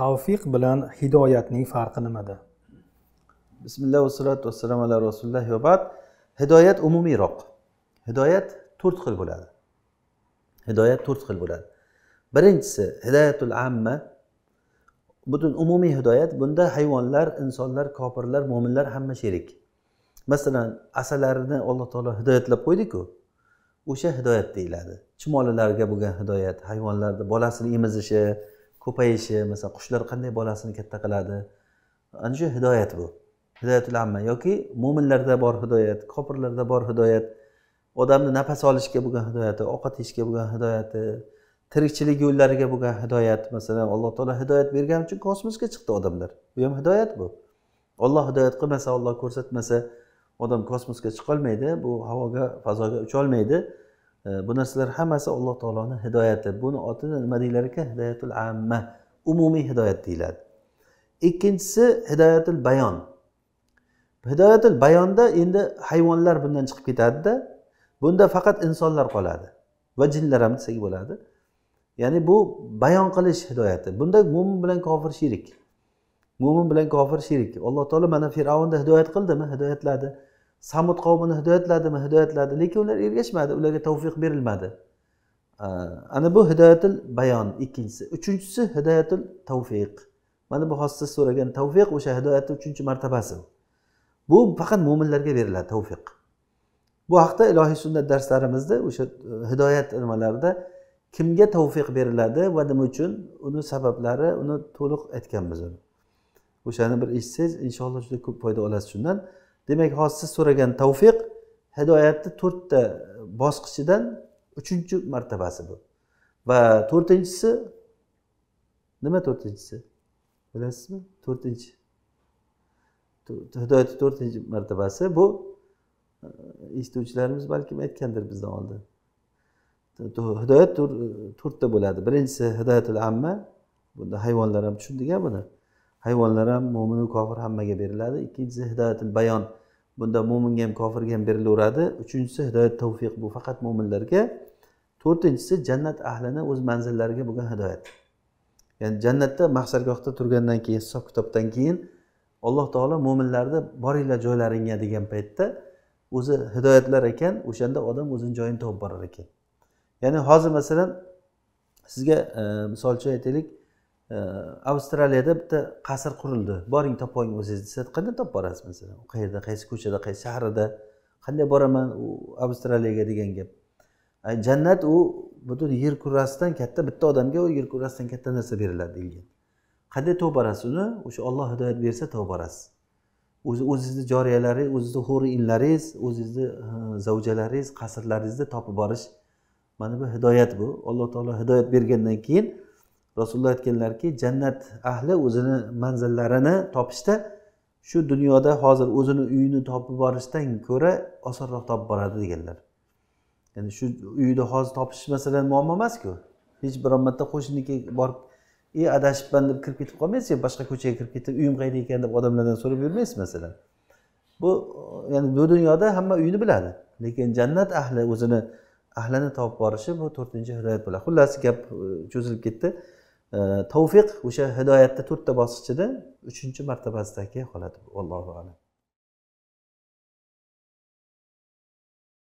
tavfiq bilan hidoyatning farqi nimada bismillah vassalatu vassalom ala rasulillah va ba'd hidoyat umumiyroq hidoyat to'rt xil bo'ladi hidoyat to'rt xil bo'ladi birinchisi hidoyatul amma butun umumiy hidoyat bunda hayvonlar insonlar kofirlar mo'minlar hamma sherik masalan asalarini alloh taolo hidoyatlab qo'ydiku o'sha hidoyat deyiladi chumolilarga bo'lgan hidoyat hayvonlarni bolasini emizishi ko'payishi masalan qushlar qanday bolasini katta qiladi ana shu hidoyat bu hidoyatul amma yoki mo'minlarda bor hidoyat kofirlarda bor hidoyat odamni nafas olishga bo'lgan hidoyati ovqat yeyishga bo'lgan hidoyati tirikchilik yo'llariga bo'lgan hidoyat masalan alloh taolo hidoyat bergani uchun kosmosga chiqdi odamlar bu ham hidoyat bu olloh hidoyat qilmasa olloh ko'rsatmasa odam kosmosga chiqolmaydi bu havoga fazoga ucholmaydi bu narsalar hammasi alloh taoloni hidoyati buni otini nima deyilar ekan hidoyatul amma umumiy hidoyat deyiladi ikkinchisi hidoyatul bayon hidoyatul bayonda endi hayvonlar bundan chiqib ketadida bunda faqat insonlar qoladi va jinlar ham desak bo'ladi ya'ni bu bayon qilish hidoyati bunda mo'min bilan kofir sherik mo'min bilan kofir sherik alloh taolo mana fir'avnni hidoyat qildimi hidoyatladi samud qavmini hidoyatladimi hidoyatladi lekin ular ergashmadi ularga tavfiq berilmadi ana bu hidoyatil bayon ikkinchisi uchinchisi hidoyatil tavfiq mana bu hozir siz so'ragan tavfiq o'sha hidoyatni uchinchi martabasi bu faqat mo'minlarga beriladi tavfiq bu haqida ilohiy sunnat darslarimizda o'sha e, hidoyat nimalarida kimga tavfiq beriladi va nima uchun uni sabablari uni to'liq aytganmiz o'shani bir eshitsangiz inshaalloh juda ko'p foyda olasiz shundan demak hozir siz so'ragan tavfiq hidoyatni to'rtta bosqichidan uchinchi martabasi bu va to'rtinchisi nima to'rtinchisi bilasizmi to'rtinchi hidoyatni to'rtinchi martabasi bu eshituvchilarimiz balkim aytgandir bizdan oldin hidoyat to'rtta bo'ladi birinchisi hidoyatul amma bunda hayvonlar ham tushundik buni hayvonlar ham mo'minu kofir hammaga beriladi ikkinchisi hidoyatil bayon bunda mo'minga ham kofirga ham berilaveradi uchinchisi hidoyat tavfiq bu faqat mo'minlarga to'rtinchisi jannat ahlini o'z manzillariga bo'lgan hidoyat ya'ni jannatda mahsargohda turgandan keyin hisob kitobdan keyin alloh taolo mo'minlarni boringlar joylaringga degan paytda o'zi hidoyatlar ekan o'shanda odam o'zini joyini topib borar ekan ya'ni hozir masalan sizga e, misol uchun aytaylik avstraliyada bitta qasr qurildi boring topib oling o'zingiz desa qanday topib borasiz masalan qayerda qaysi ko'chada qaysi shahrida qanday boraman u avstraliyaga degan gap jannat u butun yer kurrasidan katta bitta odamga u yer kurrasidan katta narsa beriladi deyilgan qanday topib borasiz uni o'sha olloh hidoyat bersa topib borasiz o'zi o'zizni joriyalaringiz o'zizni huri inlaringiz o'zizni zavjalaringiz qasrlaringizni topib borish mana bu hidoyat bu alloh taolo hidoyat bergandan keyin rasululloh aytganlarki jannat ahli o'zini manzillarini topishda shu dunyoda hozir o'zini uyini topib borishdan ko'ra osonroq topib boradi deganlar ya'ni shu uyni hozir topish masalan muammo emasku hech bir marta qo'shninikiga borib e adashibman deb kirib ketib qolmaysiz boshqa ko'chaga kirib ketib uyim qayerda ekan deb odamlardan so'rab yurmaysiz masalan bu ya'ni bu dunyoda hamma uyini biladi lekin jannat ahli o'zini ahlini topib borishi bu to'rtinchi hidoyat bo'ladi xullas gap e, cho'zilib ketdi tavfiq э, o'sha hidoyatni to'rtta bosqichida uchinchi martabasidagi holat allohu alam